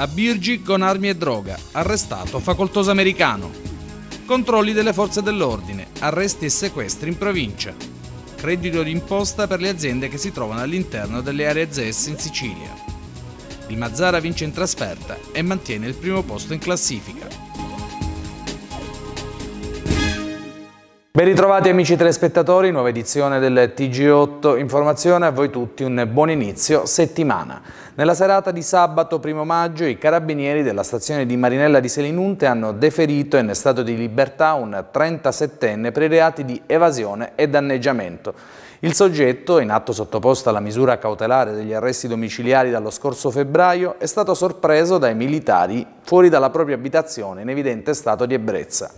a Birgi con armi e droga, arrestato facoltoso americano. Controlli delle forze dell'ordine, arresti e sequestri in provincia. Credito d'imposta per le aziende che si trovano all'interno delle aree ZS in Sicilia. Il Mazzara vince in trasferta e mantiene il primo posto in classifica. Ben ritrovati amici telespettatori, nuova edizione del TG8 Informazione, a voi tutti un buon inizio settimana. Nella serata di sabato 1 maggio i carabinieri della stazione di Marinella di Selinunte hanno deferito in stato di libertà un 37enne per i reati di evasione e danneggiamento. Il soggetto, in atto sottoposto alla misura cautelare degli arresti domiciliari dallo scorso febbraio, è stato sorpreso dai militari fuori dalla propria abitazione in evidente stato di ebbrezza.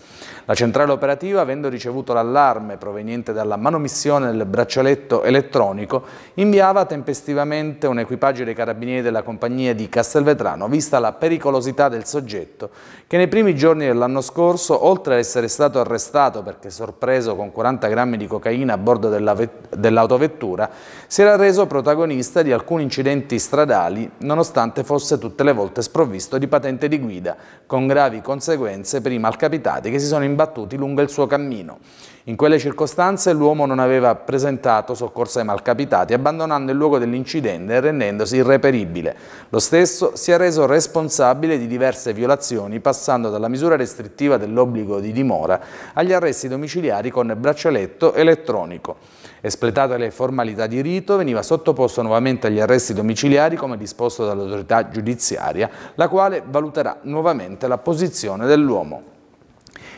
La centrale operativa, avendo ricevuto l'allarme proveniente dalla manomissione del braccialetto elettronico, inviava tempestivamente un equipaggio dei carabinieri della compagnia di Castelvetrano, vista la pericolosità del soggetto, che nei primi giorni dell'anno scorso, oltre ad essere stato arrestato perché sorpreso con 40 grammi di cocaina a bordo della vettura, dell'autovettura, si era reso protagonista di alcuni incidenti stradali nonostante fosse tutte le volte sprovvisto di patente di guida, con gravi conseguenze per i capitati che si sono imbattuti lungo il suo cammino. In quelle circostanze l'uomo non aveva presentato soccorso ai malcapitati, abbandonando il luogo dell'incidente e rendendosi irreperibile. Lo stesso si è reso responsabile di diverse violazioni, passando dalla misura restrittiva dell'obbligo di dimora agli arresti domiciliari con braccialetto elettronico. Espletate le formalità di rito, veniva sottoposto nuovamente agli arresti domiciliari come disposto dall'autorità giudiziaria, la quale valuterà nuovamente la posizione dell'uomo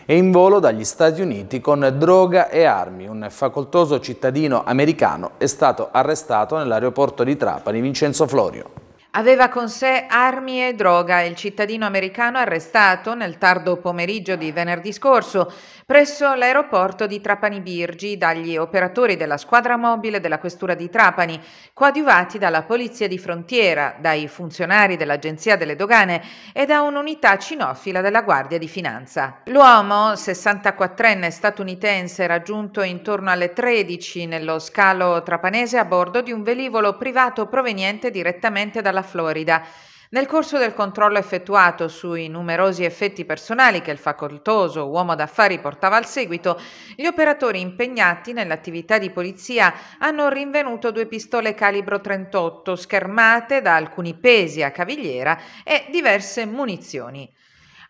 È in volo dagli Stati Uniti con droga e armi. Un facoltoso cittadino americano è stato arrestato nell'aeroporto di Trapani, Vincenzo Florio. Aveva con sé armi e droga il cittadino americano arrestato nel tardo pomeriggio di venerdì scorso presso l'aeroporto di Trapani Birgi dagli operatori della squadra mobile della questura di Trapani, coadiuvati dalla polizia di frontiera, dai funzionari dell'Agenzia delle Dogane e da un'unità cinofila della Guardia di Finanza. L'uomo, 64enne statunitense, raggiunto intorno alle 13 nello scalo trapanese a bordo di un velivolo privato proveniente direttamente dalla della Florida. Nel corso del controllo effettuato sui numerosi effetti personali che il facoltoso uomo d'affari portava al seguito, gli operatori impegnati nell'attività di polizia hanno rinvenuto due pistole calibro 38 schermate da alcuni pesi a cavigliera e diverse munizioni.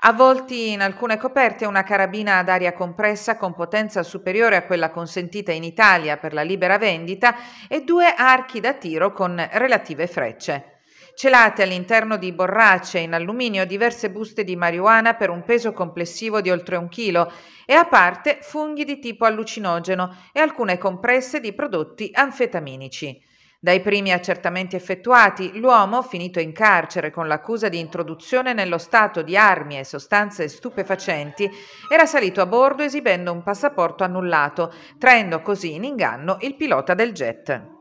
Avvolti in alcune coperte una carabina ad aria compressa con potenza superiore a quella consentita in Italia per la libera vendita e due archi da tiro con relative frecce. Celate all'interno di borracce in alluminio diverse buste di marijuana per un peso complessivo di oltre un chilo e a parte funghi di tipo allucinogeno e alcune compresse di prodotti anfetaminici. Dai primi accertamenti effettuati, l'uomo, finito in carcere con l'accusa di introduzione nello Stato di armi e sostanze stupefacenti, era salito a bordo esibendo un passaporto annullato, traendo così in inganno il pilota del jet.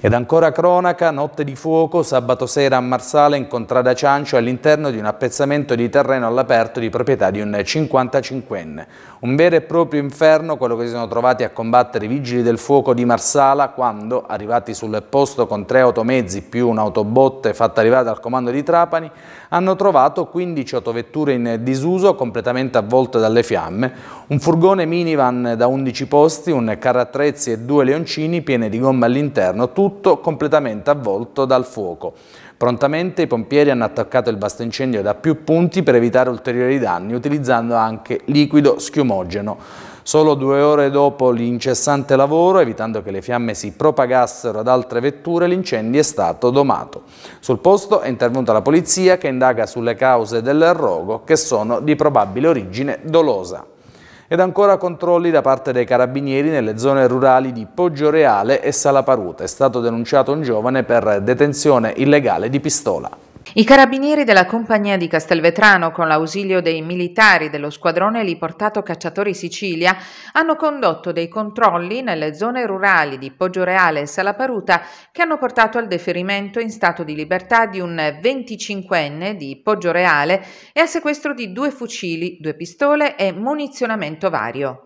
Ed ancora cronaca, notte di fuoco, sabato sera a Marsala in contrada Ciancio all'interno di un appezzamento di terreno all'aperto di proprietà di un 55enne. Un vero e proprio inferno quello che si sono trovati a combattere i vigili del fuoco di Marsala quando, arrivati sul posto con tre automezzi più un'autobotte fatta arrivare dal comando di Trapani, hanno trovato 15 autovetture in disuso completamente avvolte dalle fiamme, un furgone minivan da 11 posti, un carrattrezzi e due leoncini pieni di gomma all'interno, tutto tutto completamente avvolto dal fuoco. Prontamente i pompieri hanno attaccato il bastincendio da più punti per evitare ulteriori danni, utilizzando anche liquido schiumogeno. Solo due ore dopo l'incessante lavoro, evitando che le fiamme si propagassero ad altre vetture, l'incendio è stato domato. Sul posto è intervenuta la polizia che indaga sulle cause del rogo, che sono di probabile origine dolosa ed ancora controlli da parte dei carabinieri nelle zone rurali di Poggio Reale e Salaparuta. È stato denunciato un giovane per detenzione illegale di pistola. I carabinieri della compagnia di Castelvetrano, con l'ausilio dei militari dello squadrone Liportato Cacciatori Sicilia, hanno condotto dei controlli nelle zone rurali di Poggio Reale e Salaparuta che hanno portato al deferimento in stato di libertà di un 25enne di Poggio Reale e al sequestro di due fucili, due pistole e munizionamento vario.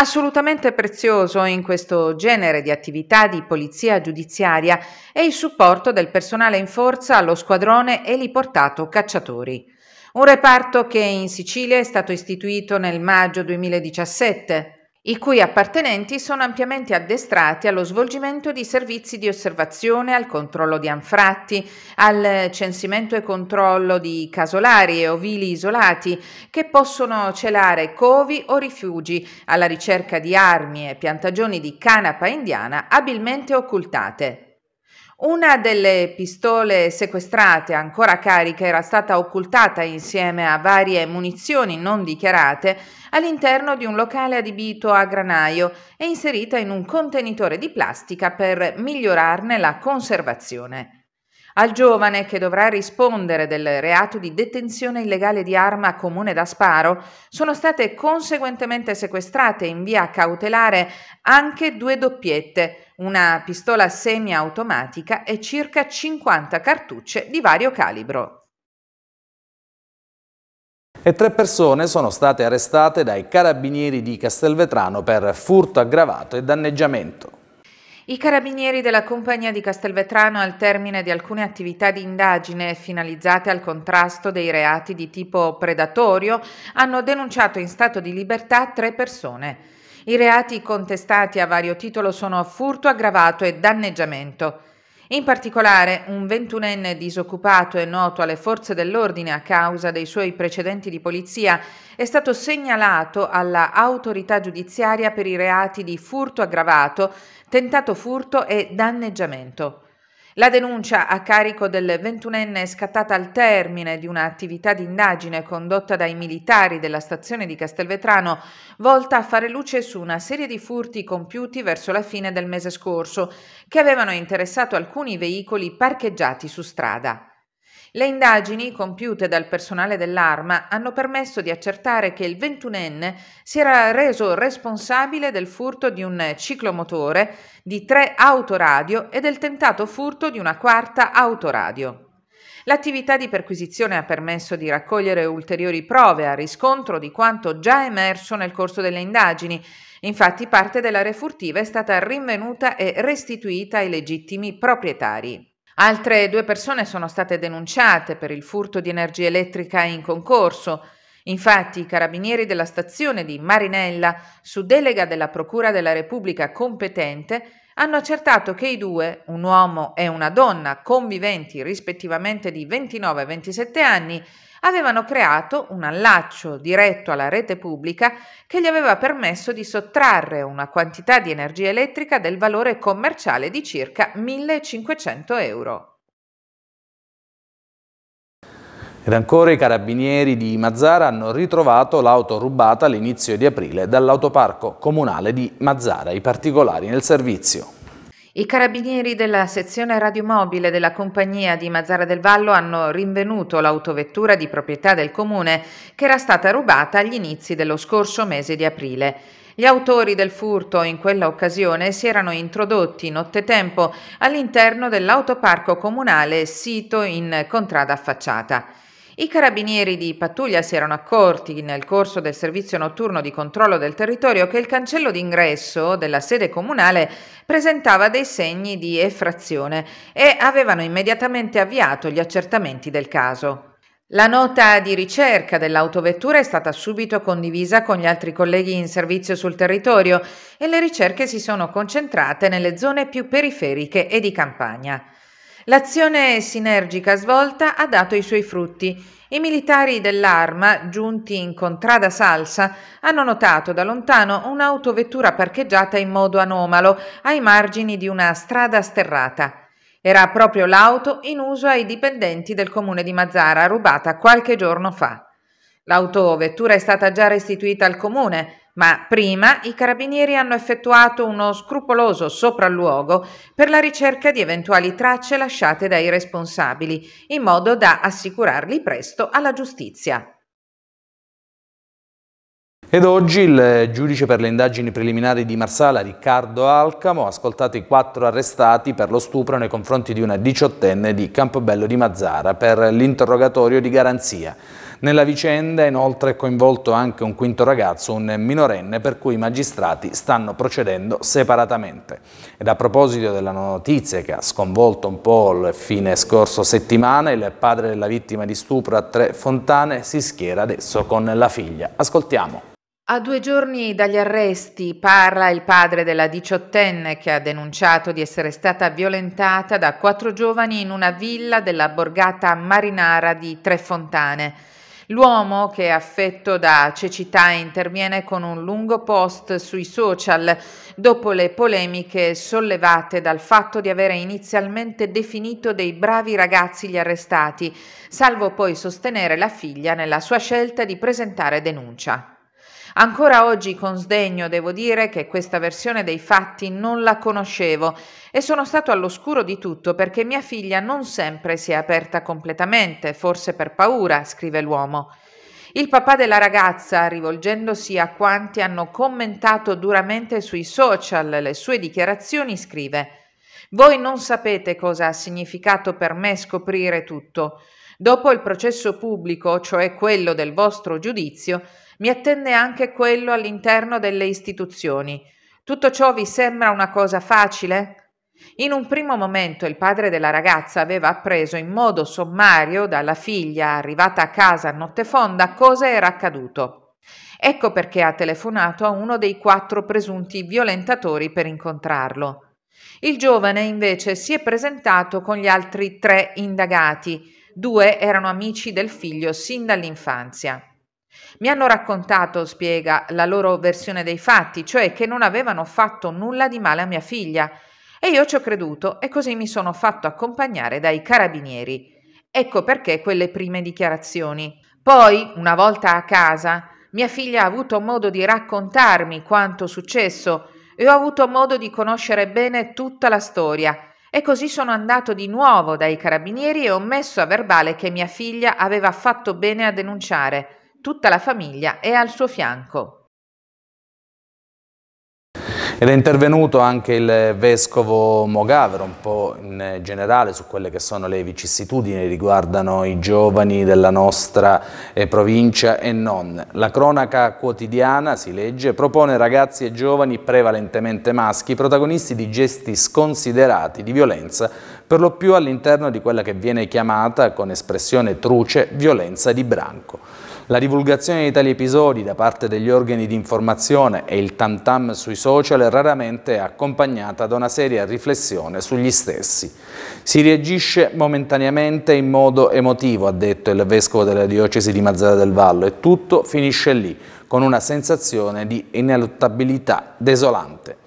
Assolutamente prezioso in questo genere di attività di polizia giudiziaria è il supporto del personale in forza allo squadrone eliportato cacciatori. Un reparto che in Sicilia è stato istituito nel maggio 2017 i cui appartenenti sono ampiamente addestrati allo svolgimento di servizi di osservazione, al controllo di anfratti, al censimento e controllo di casolari e ovili isolati, che possono celare covi o rifugi, alla ricerca di armi e piantagioni di canapa indiana abilmente occultate. Una delle pistole sequestrate ancora carica era stata occultata insieme a varie munizioni non dichiarate all'interno di un locale adibito a granaio e inserita in un contenitore di plastica per migliorarne la conservazione. Al giovane che dovrà rispondere del reato di detenzione illegale di arma comune da sparo sono state conseguentemente sequestrate in via cautelare anche due doppiette una pistola semiautomatica e circa 50 cartucce di vario calibro. E tre persone sono state arrestate dai carabinieri di Castelvetrano per furto aggravato e danneggiamento. I carabinieri della compagnia di Castelvetrano al termine di alcune attività di indagine finalizzate al contrasto dei reati di tipo predatorio hanno denunciato in stato di libertà tre persone. I reati contestati a vario titolo sono furto aggravato e danneggiamento. In particolare, un ventunenne disoccupato e noto alle forze dell'ordine a causa dei suoi precedenti di polizia è stato segnalato alla autorità giudiziaria per i reati di furto aggravato, tentato furto e danneggiamento. La denuncia a carico del ventunenne è scattata al termine di un'attività di indagine condotta dai militari della stazione di Castelvetrano, volta a fare luce su una serie di furti compiuti verso la fine del mese scorso, che avevano interessato alcuni veicoli parcheggiati su strada. Le indagini compiute dal personale dell'arma hanno permesso di accertare che il 21enne si era reso responsabile del furto di un ciclomotore, di tre autoradio e del tentato furto di una quarta autoradio. L'attività di perquisizione ha permesso di raccogliere ulteriori prove a riscontro di quanto già emerso nel corso delle indagini. Infatti parte della refurtiva è stata rinvenuta e restituita ai legittimi proprietari. Altre due persone sono state denunciate per il furto di energia elettrica in concorso. Infatti i carabinieri della stazione di Marinella, su delega della Procura della Repubblica competente, hanno accertato che i due, un uomo e una donna, conviventi rispettivamente di 29 e 27 anni, avevano creato un allaccio diretto alla rete pubblica che gli aveva permesso di sottrarre una quantità di energia elettrica del valore commerciale di circa 1500 euro. Ed ancora i carabinieri di Mazzara hanno ritrovato l'auto rubata all'inizio di aprile dall'autoparco comunale di Mazzara, i particolari nel servizio. I carabinieri della sezione radiomobile della compagnia di Mazzara del Vallo hanno rinvenuto l'autovettura di proprietà del comune che era stata rubata agli inizi dello scorso mese di aprile. Gli autori del furto in quella occasione si erano introdotti nottetempo all'interno dell'autoparco comunale sito in contrada affacciata. I carabinieri di pattuglia si erano accorti nel corso del servizio notturno di controllo del territorio che il cancello d'ingresso della sede comunale presentava dei segni di effrazione e avevano immediatamente avviato gli accertamenti del caso. La nota di ricerca dell'autovettura è stata subito condivisa con gli altri colleghi in servizio sul territorio e le ricerche si sono concentrate nelle zone più periferiche e di campagna. L'azione sinergica svolta ha dato i suoi frutti. I militari dell'arma, giunti in contrada Salsa, hanno notato da lontano un'autovettura parcheggiata in modo anomalo ai margini di una strada sterrata. Era proprio l'auto in uso ai dipendenti del comune di Mazzara, rubata qualche giorno fa. L'autovettura è stata già restituita al comune, ma prima i carabinieri hanno effettuato uno scrupoloso sopralluogo per la ricerca di eventuali tracce lasciate dai responsabili, in modo da assicurarli presto alla giustizia. Ed oggi il giudice per le indagini preliminari di Marsala, Riccardo Alcamo, ha ascoltato i quattro arrestati per lo stupro nei confronti di una diciottenne di Campobello di Mazzara per l'interrogatorio di garanzia. Nella vicenda inoltre è coinvolto anche un quinto ragazzo, un minorenne, per cui i magistrati stanno procedendo separatamente. Ed a proposito della notizia che ha sconvolto un po' il fine scorso settimana, il padre della vittima di stupro a Tre Fontane si schiera adesso con la figlia. Ascoltiamo. A due giorni dagli arresti parla il padre della diciottenne che ha denunciato di essere stata violentata da quattro giovani in una villa della borgata marinara di Tre Fontane. L'uomo che è affetto da cecità interviene con un lungo post sui social dopo le polemiche sollevate dal fatto di avere inizialmente definito dei bravi ragazzi gli arrestati, salvo poi sostenere la figlia nella sua scelta di presentare denuncia. Ancora oggi con sdegno devo dire che questa versione dei fatti non la conoscevo e sono stato all'oscuro di tutto perché mia figlia non sempre si è aperta completamente, forse per paura, scrive l'uomo. Il papà della ragazza, rivolgendosi a quanti hanno commentato duramente sui social le sue dichiarazioni, scrive voi non sapete cosa ha significato per me scoprire tutto. Dopo il processo pubblico, cioè quello del vostro giudizio, mi attende anche quello all'interno delle istituzioni. Tutto ciò vi sembra una cosa facile? In un primo momento il padre della ragazza aveva appreso in modo sommario dalla figlia arrivata a casa a notte fonda cosa era accaduto. Ecco perché ha telefonato a uno dei quattro presunti violentatori per incontrarlo. Il giovane invece si è presentato con gli altri tre indagati, due erano amici del figlio sin dall'infanzia. Mi hanno raccontato, spiega, la loro versione dei fatti, cioè che non avevano fatto nulla di male a mia figlia. E io ci ho creduto e così mi sono fatto accompagnare dai carabinieri. Ecco perché quelle prime dichiarazioni. Poi, una volta a casa, mia figlia ha avuto modo di raccontarmi quanto successo e ho avuto modo di conoscere bene tutta la storia. E così sono andato di nuovo dai carabinieri e ho messo a verbale che mia figlia aveva fatto bene a denunciare Tutta la famiglia è al suo fianco. Ed è intervenuto anche il vescovo Mogavero, un po' in generale su quelle che sono le vicissitudini riguardano i giovani della nostra eh, provincia e non. La cronaca quotidiana, si legge, propone ragazzi e giovani, prevalentemente maschi, protagonisti di gesti sconsiderati di violenza, per lo più all'interno di quella che viene chiamata, con espressione truce, violenza di branco. La divulgazione di tali episodi da parte degli organi di informazione e il tam-tam sui social è raramente accompagnata da una seria riflessione sugli stessi. Si reagisce momentaneamente in modo emotivo, ha detto il vescovo della diocesi di Mazzara del Vallo, e tutto finisce lì, con una sensazione di ineluttabilità desolante.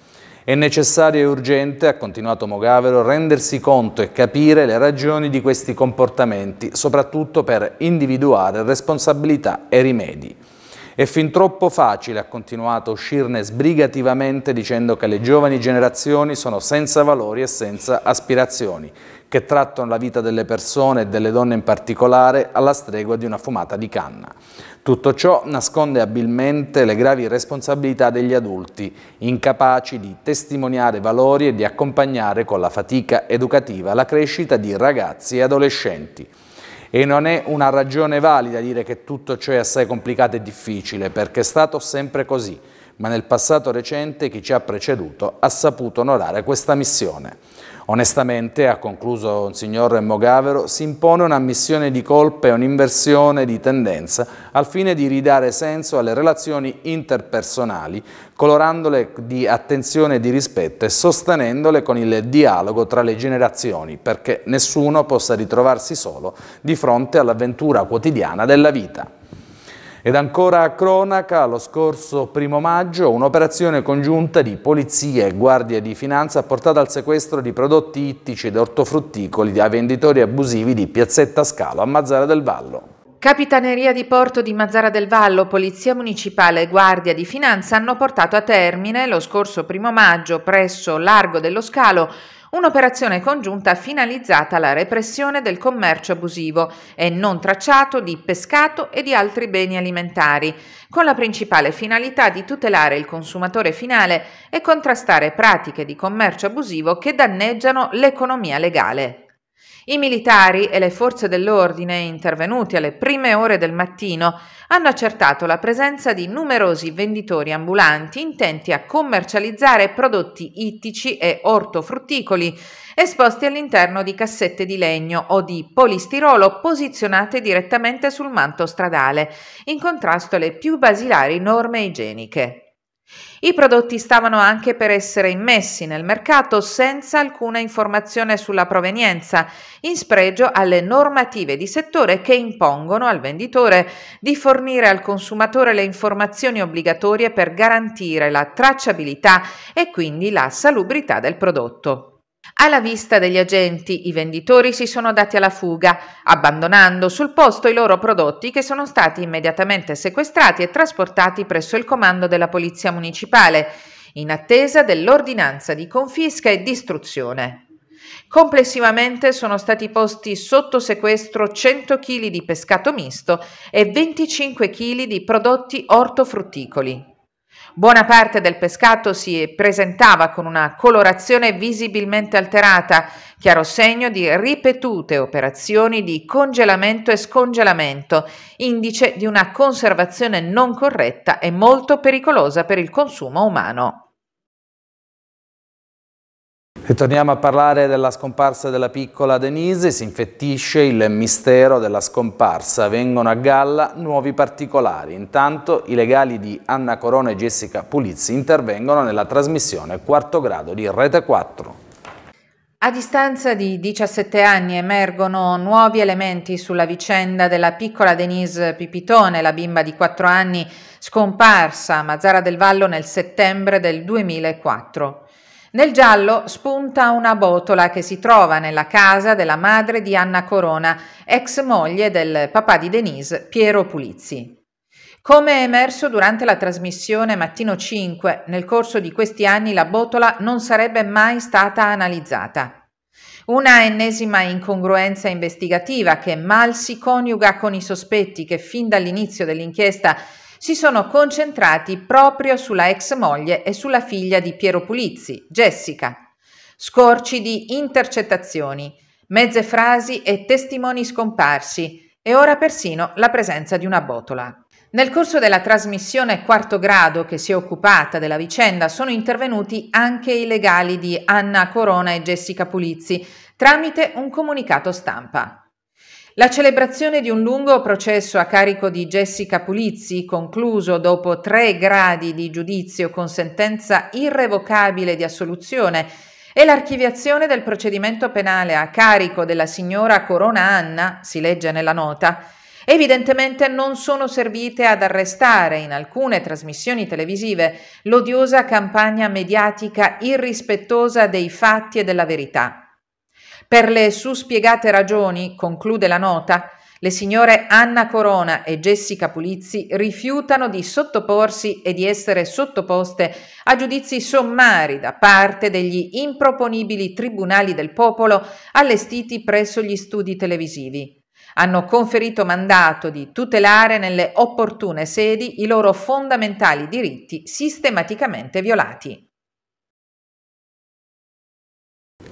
È necessario e urgente, ha continuato Mogavero, rendersi conto e capire le ragioni di questi comportamenti, soprattutto per individuare responsabilità e rimedi. È fin troppo facile, ha continuato, uscirne sbrigativamente dicendo che le giovani generazioni sono senza valori e senza aspirazioni, che trattano la vita delle persone e delle donne in particolare alla stregua di una fumata di canna. Tutto ciò nasconde abilmente le gravi responsabilità degli adulti, incapaci di testimoniare valori e di accompagnare con la fatica educativa la crescita di ragazzi e adolescenti. E non è una ragione valida dire che tutto ciò è assai complicato e difficile, perché è stato sempre così, ma nel passato recente chi ci ha preceduto ha saputo onorare questa missione. Onestamente, ha concluso il signor Mogavero, si impone una missione di colpa e un'inversione di tendenza al fine di ridare senso alle relazioni interpersonali, colorandole di attenzione e di rispetto e sostenendole con il dialogo tra le generazioni, perché nessuno possa ritrovarsi solo di fronte all'avventura quotidiana della vita. Ed ancora a cronaca, lo scorso primo maggio, un'operazione congiunta di polizia e guardia di finanza ha portato al sequestro di prodotti ittici ed ortofrutticoli da venditori abusivi di Piazzetta Scalo a Mazzara del Vallo. Capitaneria di Porto di Mazzara del Vallo, Polizia Municipale e Guardia di Finanza hanno portato a termine lo scorso primo maggio presso Largo dello Scalo un'operazione congiunta finalizzata alla repressione del commercio abusivo e non tracciato di pescato e di altri beni alimentari, con la principale finalità di tutelare il consumatore finale e contrastare pratiche di commercio abusivo che danneggiano l'economia legale. I militari e le forze dell'ordine intervenuti alle prime ore del mattino hanno accertato la presenza di numerosi venditori ambulanti intenti a commercializzare prodotti ittici e ortofrutticoli esposti all'interno di cassette di legno o di polistirolo posizionate direttamente sul manto stradale, in contrasto alle più basilari norme igieniche. I prodotti stavano anche per essere immessi nel mercato senza alcuna informazione sulla provenienza, in spregio alle normative di settore che impongono al venditore di fornire al consumatore le informazioni obbligatorie per garantire la tracciabilità e quindi la salubrità del prodotto. Alla vista degli agenti, i venditori si sono dati alla fuga, abbandonando sul posto i loro prodotti che sono stati immediatamente sequestrati e trasportati presso il comando della Polizia Municipale, in attesa dell'ordinanza di confisca e distruzione. Complessivamente sono stati posti sotto sequestro 100 kg di pescato misto e 25 kg di prodotti ortofrutticoli. Buona parte del pescato si presentava con una colorazione visibilmente alterata, chiaro segno di ripetute operazioni di congelamento e scongelamento, indice di una conservazione non corretta e molto pericolosa per il consumo umano. Ritorniamo a parlare della scomparsa della piccola Denise, si infettisce il mistero della scomparsa, vengono a galla nuovi particolari. Intanto i legali di Anna Corona e Jessica Pulizzi intervengono nella trasmissione Quarto Grado di Rete 4. A distanza di 17 anni emergono nuovi elementi sulla vicenda della piccola Denise Pipitone, la bimba di 4 anni scomparsa a Mazzara del Vallo nel settembre del 2004. Nel giallo spunta una botola che si trova nella casa della madre di Anna Corona, ex moglie del papà di Denise, Piero Pulizzi. Come è emerso durante la trasmissione Mattino 5, nel corso di questi anni la botola non sarebbe mai stata analizzata. Una ennesima incongruenza investigativa che mal si coniuga con i sospetti che fin dall'inizio dell'inchiesta si sono concentrati proprio sulla ex moglie e sulla figlia di Piero Pulizzi, Jessica. Scorci di intercettazioni, mezze frasi e testimoni scomparsi e ora persino la presenza di una botola. Nel corso della trasmissione quarto grado che si è occupata della vicenda sono intervenuti anche i legali di Anna Corona e Jessica Pulizzi tramite un comunicato stampa. La celebrazione di un lungo processo a carico di Jessica Pulizzi, concluso dopo tre gradi di giudizio con sentenza irrevocabile di assoluzione, e l'archiviazione del procedimento penale a carico della signora Corona Anna, si legge nella nota, evidentemente non sono servite ad arrestare in alcune trasmissioni televisive l'odiosa campagna mediatica irrispettosa dei fatti e della verità. Per le suspiegate ragioni, conclude la nota, le signore Anna Corona e Jessica Pulizzi rifiutano di sottoporsi e di essere sottoposte a giudizi sommari da parte degli improponibili tribunali del popolo allestiti presso gli studi televisivi. Hanno conferito mandato di tutelare nelle opportune sedi i loro fondamentali diritti sistematicamente violati.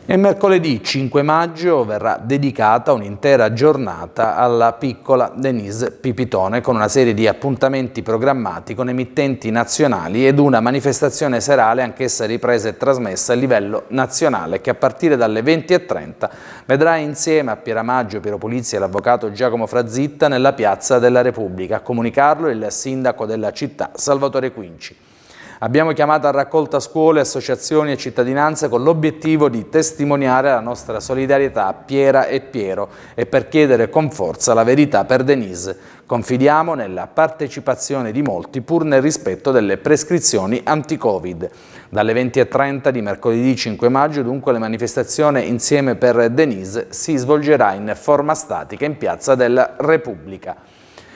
E mercoledì 5 maggio verrà dedicata un'intera giornata alla piccola Denise Pipitone con una serie di appuntamenti programmati con emittenti nazionali ed una manifestazione serale anch'essa ripresa e trasmessa a livello nazionale che a partire dalle 20.30 vedrà insieme a Piera Maggio, Piero Pulizzi e l'avvocato Giacomo Frazzitta nella piazza della Repubblica. A comunicarlo il sindaco della città Salvatore Quinci. Abbiamo chiamato a raccolta scuole, associazioni e cittadinanze con l'obiettivo di testimoniare la nostra solidarietà a Piera e Piero e per chiedere con forza la verità per Denise. Confidiamo nella partecipazione di molti pur nel rispetto delle prescrizioni anti-Covid. Dalle 20.30 di mercoledì 5 maggio dunque la manifestazione Insieme per Denise si svolgerà in forma statica in Piazza della Repubblica.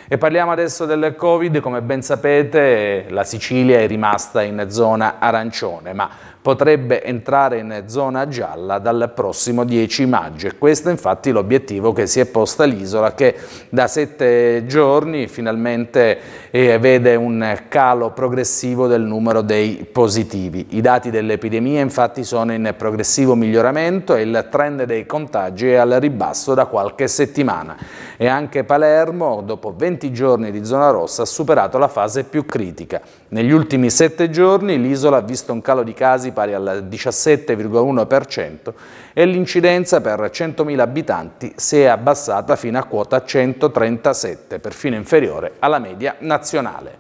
E parliamo adesso del Covid, come ben sapete la Sicilia è rimasta in zona arancione, ma potrebbe entrare in zona gialla dal prossimo 10 maggio e questo è infatti l'obiettivo che si è posta l'isola che da sette giorni finalmente eh, vede un calo progressivo del numero dei positivi. I dati dell'epidemia infatti sono in progressivo miglioramento e il trend dei contagi è al ribasso da qualche settimana e anche Palermo dopo 20 giorni di zona rossa ha superato la fase più critica. Negli ultimi sette giorni l'isola ha visto un calo di casi pari al 17,1% e l'incidenza per 100.000 abitanti si è abbassata fino a quota 137, perfino inferiore alla media nazionale.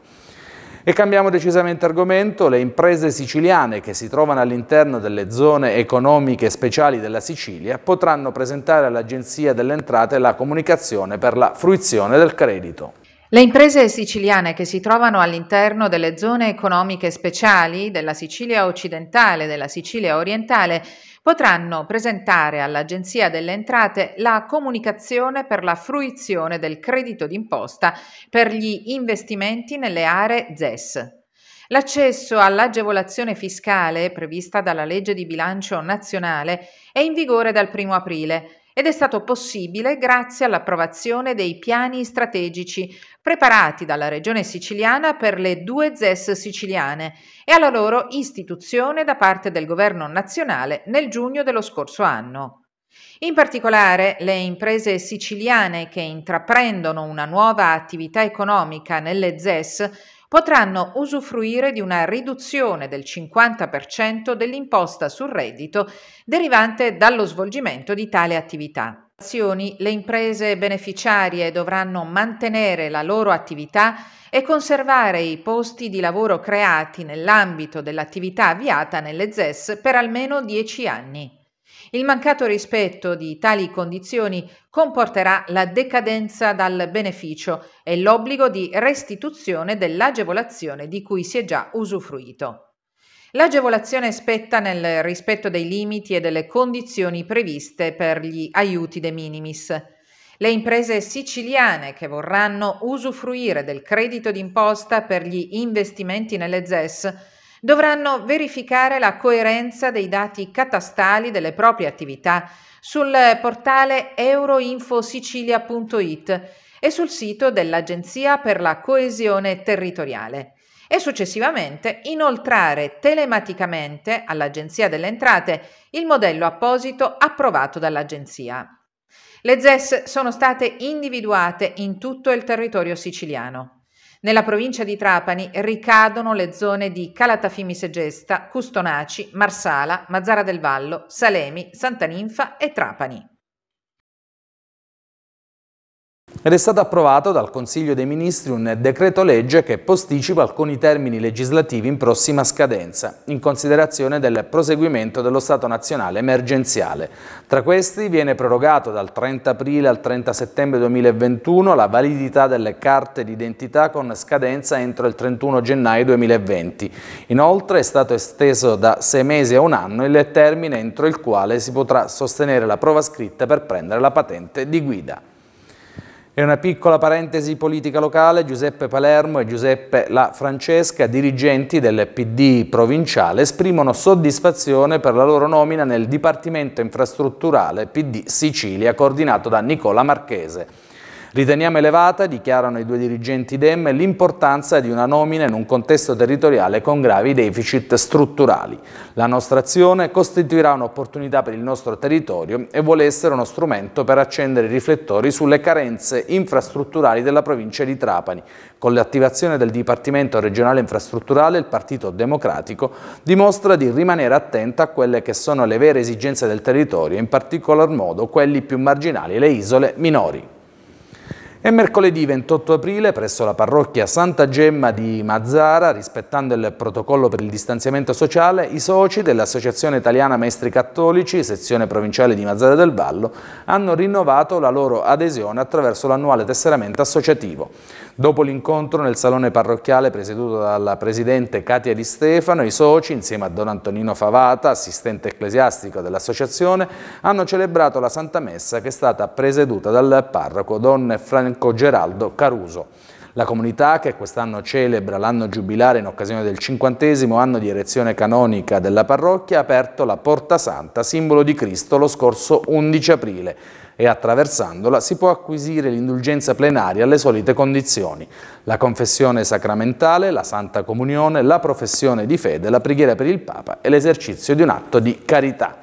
E cambiamo decisamente argomento, le imprese siciliane che si trovano all'interno delle zone economiche speciali della Sicilia potranno presentare all'Agenzia delle Entrate la comunicazione per la fruizione del credito. Le imprese siciliane che si trovano all'interno delle zone economiche speciali della Sicilia occidentale e della Sicilia orientale potranno presentare all'Agenzia delle Entrate la comunicazione per la fruizione del credito d'imposta per gli investimenti nelle aree ZES. L'accesso all'agevolazione fiscale prevista dalla legge di bilancio nazionale è in vigore dal 1 aprile ed è stato possibile grazie all'approvazione dei piani strategici preparati dalla Regione siciliana per le due ZES siciliane e alla loro istituzione da parte del Governo nazionale nel giugno dello scorso anno. In particolare, le imprese siciliane che intraprendono una nuova attività economica nelle ZES potranno usufruire di una riduzione del 50% dell'imposta sul reddito derivante dallo svolgimento di tale attività. Le imprese beneficiarie dovranno mantenere la loro attività e conservare i posti di lavoro creati nell'ambito dell'attività avviata nelle ZES per almeno 10 anni. Il mancato rispetto di tali condizioni comporterà la decadenza dal beneficio e l'obbligo di restituzione dell'agevolazione di cui si è già usufruito. L'agevolazione spetta nel rispetto dei limiti e delle condizioni previste per gli aiuti de minimis. Le imprese siciliane che vorranno usufruire del credito d'imposta per gli investimenti nelle ZES dovranno verificare la coerenza dei dati catastali delle proprie attività sul portale euroinfosicilia.it e sul sito dell'Agenzia per la coesione territoriale e successivamente inoltrare telematicamente all'Agenzia delle Entrate il modello apposito approvato dall'Agenzia. Le ZES sono state individuate in tutto il territorio siciliano. Nella provincia di Trapani ricadono le zone di Calatafimi Segesta, Custonaci, Marsala, Mazzara del Vallo, Salemi, Santa Ninfa e Trapani. ed è stato approvato dal Consiglio dei Ministri un decreto legge che posticipa alcuni termini legislativi in prossima scadenza, in considerazione del proseguimento dello Stato nazionale emergenziale. Tra questi viene prorogato dal 30 aprile al 30 settembre 2021 la validità delle carte d'identità con scadenza entro il 31 gennaio 2020. Inoltre è stato esteso da sei mesi a un anno il termine entro il quale si potrà sostenere la prova scritta per prendere la patente di guida. E una piccola parentesi politica locale, Giuseppe Palermo e Giuseppe La Francesca, dirigenti del PD provinciale, esprimono soddisfazione per la loro nomina nel Dipartimento Infrastrutturale PD Sicilia, coordinato da Nicola Marchese. Riteniamo elevata, dichiarano i due dirigenti DEM, l'importanza di una nomina in un contesto territoriale con gravi deficit strutturali. La nostra azione costituirà un'opportunità per il nostro territorio e vuole essere uno strumento per accendere i riflettori sulle carenze infrastrutturali della provincia di Trapani. Con l'attivazione del Dipartimento regionale infrastrutturale il Partito Democratico dimostra di rimanere attenta a quelle che sono le vere esigenze del territorio, in particolar modo quelli più marginali, le isole minori. E mercoledì 28 aprile, presso la parrocchia Santa Gemma di Mazzara, rispettando il protocollo per il distanziamento sociale, i soci dell'Associazione Italiana Maestri Cattolici, sezione provinciale di Mazzara del Vallo, hanno rinnovato la loro adesione attraverso l'annuale tesseramento associativo. Dopo l'incontro nel salone parrocchiale presieduto dalla presidente Katia Di Stefano, i soci, insieme a Don Antonino Favata, assistente ecclesiastico dell'associazione, hanno celebrato la Santa Messa che è stata presieduta dal parroco Don Franco Geraldo Caruso. La comunità, che quest'anno celebra l'anno giubilare in occasione del cinquantesimo anno di erezione canonica della parrocchia, ha aperto la Porta Santa, simbolo di Cristo, lo scorso 11 aprile e attraversandola si può acquisire l'indulgenza plenaria alle solite condizioni, la confessione sacramentale, la Santa Comunione, la professione di fede, la preghiera per il Papa e l'esercizio di un atto di carità.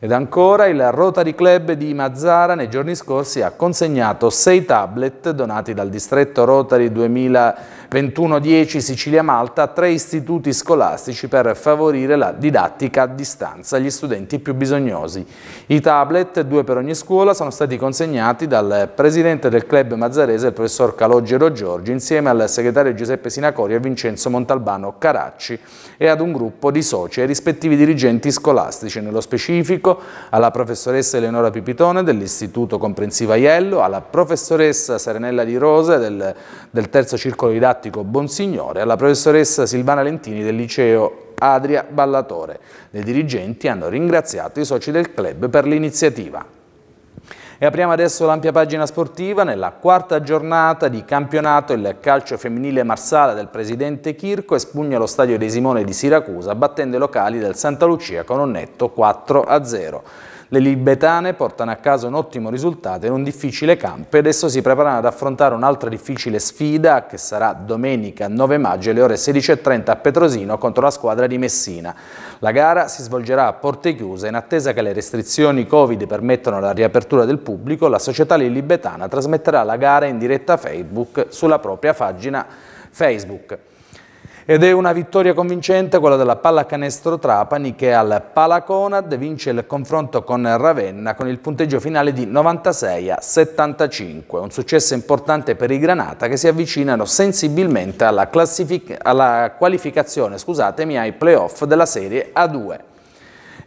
Ed ancora il Rotary Club di Mazzara nei giorni scorsi ha consegnato sei tablet donati dal distretto Rotary 2000 21-10 Sicilia-Malta, tre istituti scolastici per favorire la didattica a distanza agli studenti più bisognosi. I tablet, due per ogni scuola, sono stati consegnati dal presidente del club mazzarese, il professor Calogero Giorgi, insieme al segretario Giuseppe Sinacori e Vincenzo Montalbano Caracci e ad un gruppo di soci e rispettivi dirigenti scolastici, nello specifico alla professoressa Eleonora Pipitone dell'Istituto Comprensiva Iello, alla professoressa Serenella Di Rose del, del terzo circolo didattico didattico Bonsignore alla professoressa Silvana Lentini del liceo Adria Ballatore. Le dirigenti hanno ringraziato i soci del club per l'iniziativa. E apriamo adesso l'ampia pagina sportiva. Nella quarta giornata di campionato il calcio femminile Marsala del presidente Chirco espugna lo stadio dei Simone di Siracusa battendo i locali del Santa Lucia con un netto 4 a 0. Le libetane portano a casa un ottimo risultato in un difficile campo e adesso si preparano ad affrontare un'altra difficile sfida che sarà domenica 9 maggio alle ore 16.30 a Petrosino contro la squadra di Messina. La gara si svolgerà a porte chiuse in attesa che le restrizioni Covid permettano la riapertura del pubblico, la società libetana trasmetterà la gara in diretta Facebook sulla propria pagina Facebook. Ed è una vittoria convincente quella della pallacanestro Trapani che al Palaconad vince il confronto con Ravenna con il punteggio finale di 96 a 75. Un successo importante per i Granata che si avvicinano sensibilmente alla, alla qualificazione scusatemi, ai playoff della Serie A2.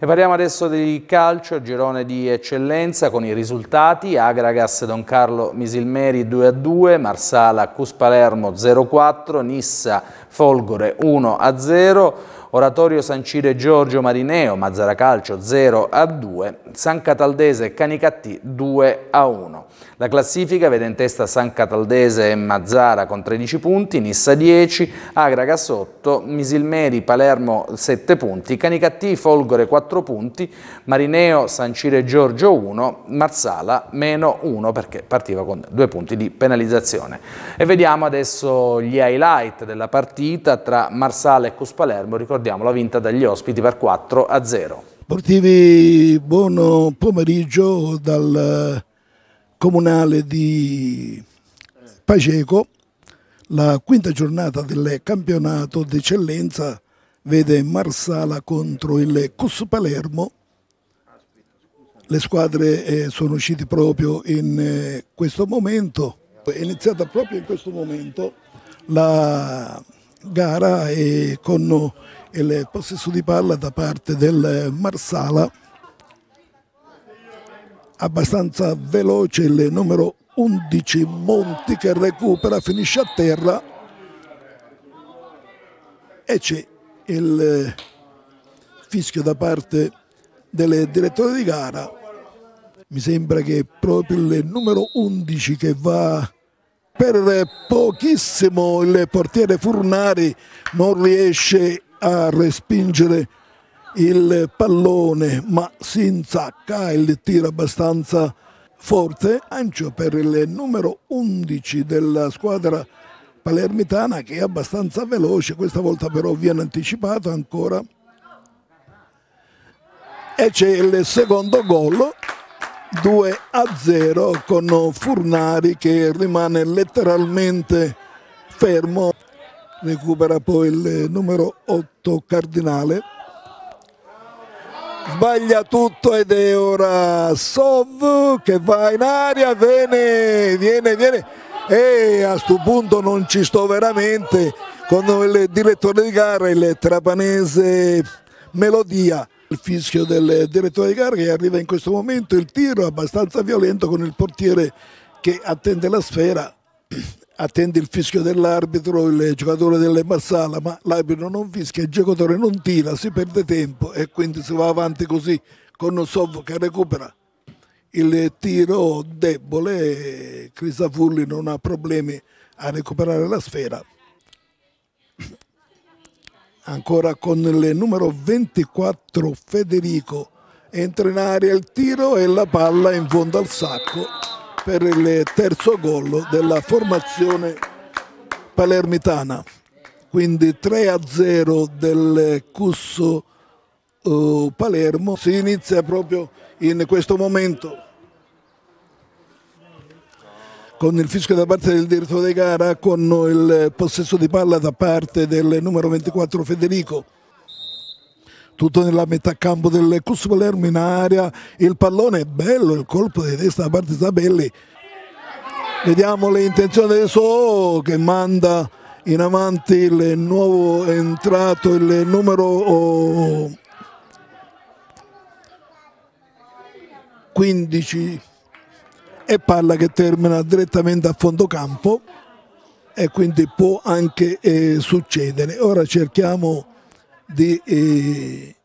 E parliamo adesso di calcio, girone di eccellenza con i risultati. Agragas Don Carlo Misilmeri 2-2, a Marsala Cus Palermo 0-4, Nissa Folgore 1-0. a Oratorio San Cire Giorgio Marineo, Mazzara Calcio 0 a 2, San Cataldese Canicattì 2 a 1. La classifica vede in testa San Cataldese e Mazzara con 13 punti, Nissa 10, Agra Gasotto, Misilmeri Palermo 7 punti, Canicattì Folgore 4 punti, Marineo San Cire Giorgio 1, Marsala meno 1 perché partiva con 2 punti di penalizzazione. E vediamo adesso gli highlight della partita tra Marsala e Cuspalermo, ricordate ricordiamo, l'ha vinta dagli ospiti per 4 a 0. Sportivi, buon pomeriggio dal eh, comunale di Paceco. La quinta giornata del campionato d'eccellenza vede Marsala contro il Cus Palermo. Le squadre eh, sono uscite proprio in eh, questo momento, è iniziata proprio in questo momento la gara e con il possesso di palla da parte del Marsala abbastanza veloce il numero 11 Monti che recupera, finisce a terra e c'è il fischio da parte del direttore di gara mi sembra che proprio il numero 11 che va per pochissimo il portiere Furnari non riesce a respingere il pallone ma si insacca e tira abbastanza forte Ancio per il numero 11 della squadra palermitana che è abbastanza veloce, questa volta però viene anticipato ancora e c'è il secondo gol 2 a 0 con Furnari che rimane letteralmente fermo recupera poi il numero 8 Cardinale sbaglia tutto ed è ora Sov che va in aria viene, viene, viene e a questo punto non ci sto veramente con il direttore di gara il trapanese Melodia il fischio del direttore di gara che arriva in questo momento il tiro abbastanza violento con il portiere che attende la sfera attende il fischio dell'arbitro, il giocatore delle dell'Emarsala, ma l'arbitro non fischia, il giocatore non tira, si perde tempo e quindi si va avanti così con Sov che recupera il tiro debole, Crisafulli non ha problemi a recuperare la sfera. Ancora con il numero 24 Federico entra in aria il tiro e la palla in fondo al sacco per il terzo gol della formazione palermitana. Quindi 3 a 0 del Cusso uh, Palermo. Si inizia proprio in questo momento con il fischio da parte del direttore di gara, con il possesso di palla da parte del numero 24 Federico tutto nella metà campo del Cus Palermo in area, il pallone è bello, il colpo di testa da parte di Sabelli. Vediamo le intenzioni adesso che manda in avanti il nuovo entrato, il numero 15 e palla che termina direttamente a fondo campo e quindi può anche eh, succedere. Ora cerchiamo di eh,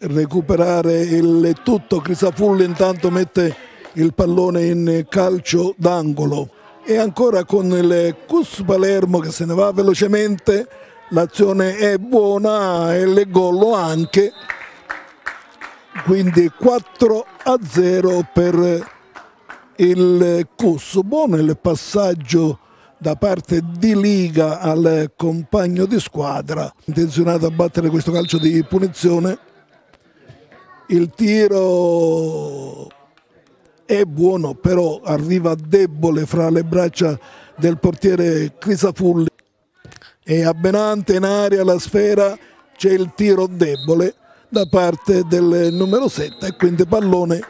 recuperare il tutto. Crisafulli intanto mette il pallone in calcio d'angolo e ancora con il Cus Palermo che se ne va velocemente. L'azione è buona e il gol anche. Quindi 4 a 0 per il Cus. Buono il passaggio da parte di Liga al compagno di squadra, intenzionato a battere questo calcio di punizione. Il tiro è buono, però arriva debole fra le braccia del portiere Crisafulli. e abbenante in aria la sfera, c'è il tiro debole da parte del numero 7 e quindi pallone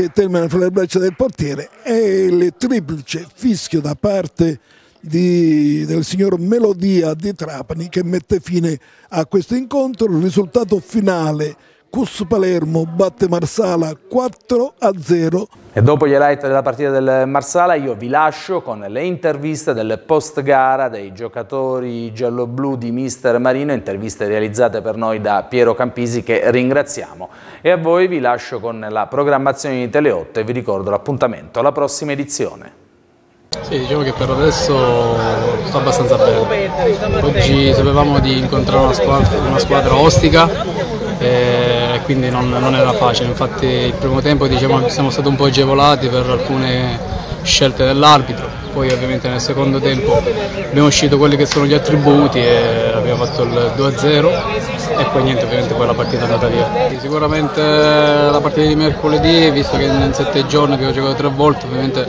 che termina fra le braccia del portiere e il triplice fischio da parte di, del signor Melodia di Trapani che mette fine a questo incontro. Il risultato finale Cus Palermo batte Marsala 4 a 0. E dopo gli highlight della partita del Marsala io vi lascio con le interviste del post gara dei giocatori giallo-blu di Mister Marino, interviste realizzate per noi da Piero Campisi che ringraziamo. E a voi vi lascio con la programmazione di Teleotto e vi ricordo l'appuntamento alla prossima edizione. Sì, diciamo che per adesso sta abbastanza bene. Oggi sapevamo di incontrare una squadra, una squadra ostica eh, quindi non, non, era facile, infatti il primo tempo diciamo, siamo stati un po' agevolati per alcune scelte dell'arbitro, poi ovviamente nel secondo tempo abbiamo uscito quelli che sono gli attributi e abbiamo fatto il 2-0 e poi niente ovviamente poi la partita è andata via. Sicuramente la partita di mercoledì, visto che in sette giorni abbiamo giocato tre volte, ovviamente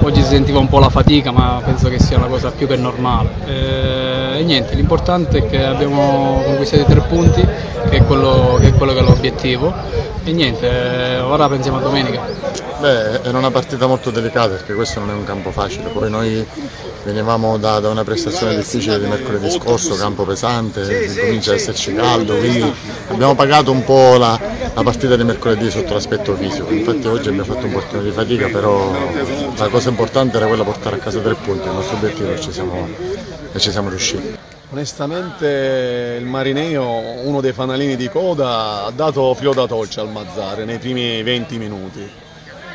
oggi si sentiva un po' la fatica ma penso che sia una cosa più che normale. E e eh, niente, l'importante è che abbiamo conquistato i tre punti, che è quello che è, quello che è l'obiettivo, e niente, eh, ora pensiamo a domenica. Beh, era una partita molto delicata perché questo non è un campo facile, poi noi venivamo da, da una prestazione difficile di mercoledì scorso, campo pesante, comincia ad esserci caldo, quindi abbiamo pagato un po' la, la partita di mercoledì sotto l'aspetto fisico, infatti oggi abbiamo fatto un pochino di fatica, però la cosa importante era quella di portare a casa tre punti, il nostro obiettivo ci siamo e ci siamo riusciti. Onestamente il Marineo, uno dei fanalini di coda, ha dato fio da torcia al Mazzare nei primi 20 minuti.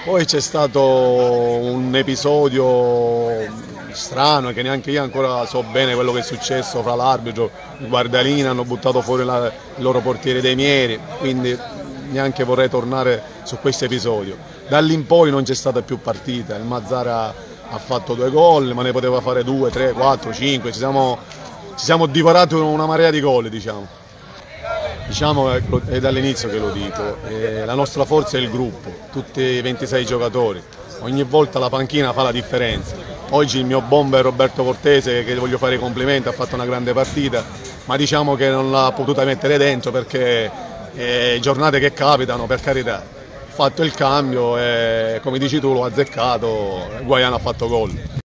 Poi c'è stato un episodio strano che neanche io ancora so bene quello che è successo fra l'arbitro e Guardalina, hanno buttato fuori la, il loro portiere dei mieri, quindi neanche vorrei tornare su questo episodio. Dall'in poi non c'è stata più partita, il Mazzara ha fatto due gol, ma ne poteva fare due, tre, quattro, cinque, ci siamo, ci siamo divorati una marea di gol diciamo. Diciamo ecco, è dall'inizio che lo dico, la nostra forza è il gruppo, tutti i 26 giocatori, ogni volta la panchina fa la differenza. Oggi il mio bomber Roberto Cortese, che voglio fare i complimenti, ha fatto una grande partita, ma diciamo che non l'ha potuta mettere dentro perché eh, giornate che capitano, per carità, fatto il cambio e come dici tu l'ho azzeccato, Guayana ha fatto gol.